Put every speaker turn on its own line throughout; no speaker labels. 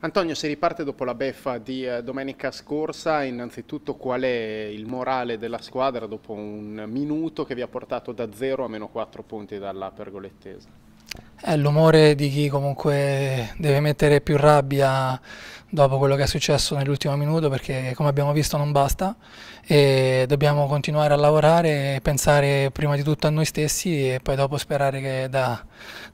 Antonio, si riparte dopo la beffa di eh, domenica scorsa, innanzitutto qual è il morale della squadra dopo un minuto che vi ha portato da 0 a meno 4 punti dalla pergolettesa?
È eh, l'umore di chi comunque deve mettere più rabbia dopo quello che è successo nell'ultimo minuto perché come abbiamo visto non basta e dobbiamo continuare a lavorare e pensare prima di tutto a noi stessi e poi dopo sperare che da,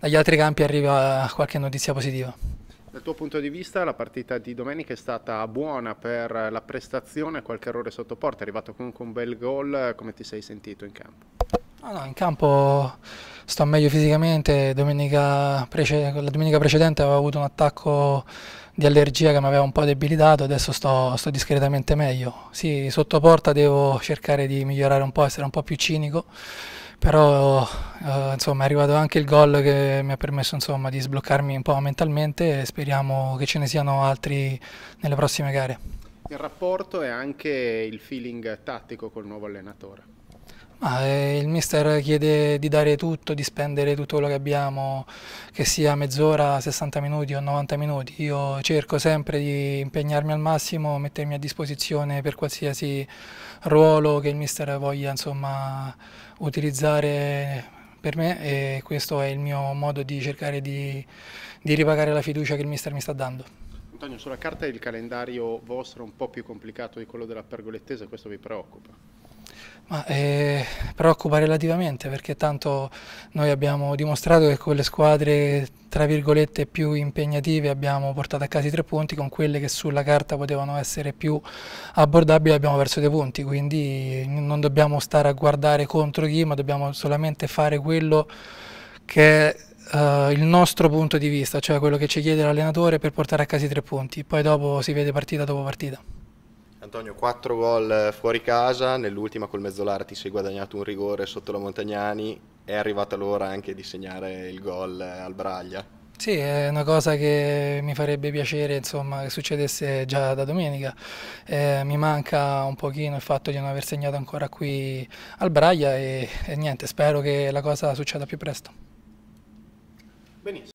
dagli altri campi arrivi qualche notizia positiva.
Dal tuo punto di vista la partita di domenica è stata buona per la prestazione, qualche errore sotto porta, è arrivato comunque un bel gol, come ti sei sentito in campo?
No, ah, no, in campo sto meglio fisicamente, domenica la domenica precedente avevo avuto un attacco di allergia che mi aveva un po' debilitato, adesso sto, sto discretamente meglio. Sì, sotto porta devo cercare di migliorare un po', essere un po' più cinico però eh, insomma, è arrivato anche il gol che mi ha permesso insomma, di sbloccarmi un po' mentalmente e speriamo che ce ne siano altri nelle prossime gare.
Il rapporto e anche il feeling tattico col nuovo allenatore.
Ah, il mister chiede di dare tutto, di spendere tutto quello che abbiamo, che sia mezz'ora, 60 minuti o 90 minuti. Io cerco sempre di impegnarmi al massimo, mettermi a disposizione per qualsiasi ruolo che il mister voglia insomma, utilizzare per me e questo è il mio modo di cercare di, di ripagare la fiducia che il mister mi sta dando.
Antonio, sulla carta il calendario vostro è un po' più complicato di quello della pergolettese, questo vi preoccupa?
Ma eh, preoccupa relativamente perché tanto noi abbiamo dimostrato che con le squadre tra virgolette più impegnative abbiamo portato a casa i tre punti, con quelle che sulla carta potevano essere più abbordabili abbiamo perso dei punti, quindi non dobbiamo stare a guardare contro chi, ma dobbiamo solamente fare quello che è Uh, il nostro punto di vista, cioè quello che ci chiede l'allenatore per portare a casa i tre punti. Poi dopo si vede partita dopo partita.
Antonio, quattro gol eh, fuori casa, nell'ultima col Mezzolara ti sei guadagnato un rigore sotto la Montagnani, è arrivata l'ora anche di segnare il gol eh, al Braglia.
Sì, è una cosa che mi farebbe piacere insomma, che succedesse già da domenica. Eh, mi manca un pochino il fatto di non aver segnato ancora qui al Braglia e, e niente, spero che la cosa succeda più presto.
Benissimo.